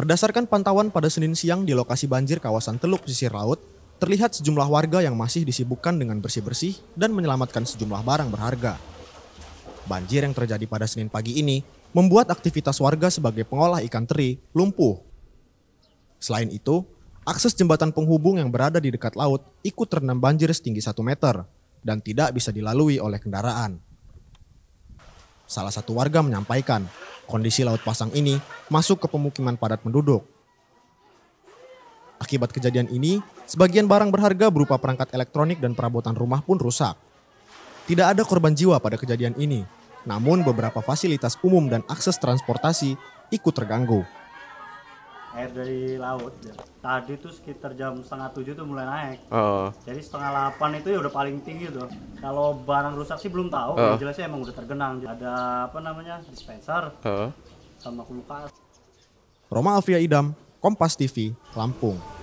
Berdasarkan pantauan pada Senin siang di lokasi banjir kawasan Teluk Pesisir Laut, terlihat sejumlah warga yang masih disibukkan dengan bersih-bersih dan menyelamatkan sejumlah barang berharga. Banjir yang terjadi pada Senin pagi ini membuat aktivitas warga sebagai pengolah ikan teri lumpuh. Selain itu, akses jembatan penghubung yang berada di dekat laut ikut terendam banjir setinggi 1 meter dan tidak bisa dilalui oleh kendaraan. Salah satu warga menyampaikan Kondisi laut pasang ini masuk ke pemukiman padat penduduk. Akibat kejadian ini, sebagian barang berharga berupa perangkat elektronik dan perabotan rumah pun rusak. Tidak ada korban jiwa pada kejadian ini, namun beberapa fasilitas umum dan akses transportasi ikut terganggu air dari laut ya. tadi tuh sekitar jam setengah tujuh tuh mulai naik oh. jadi setengah delapan itu ya udah paling tinggi tuh kalau barang rusak sih belum tahu oh. yang jelasnya emang udah tergenang ada apa namanya dispenser oh. sama kulkas Roma Alfia Idam Kompas TV Lampung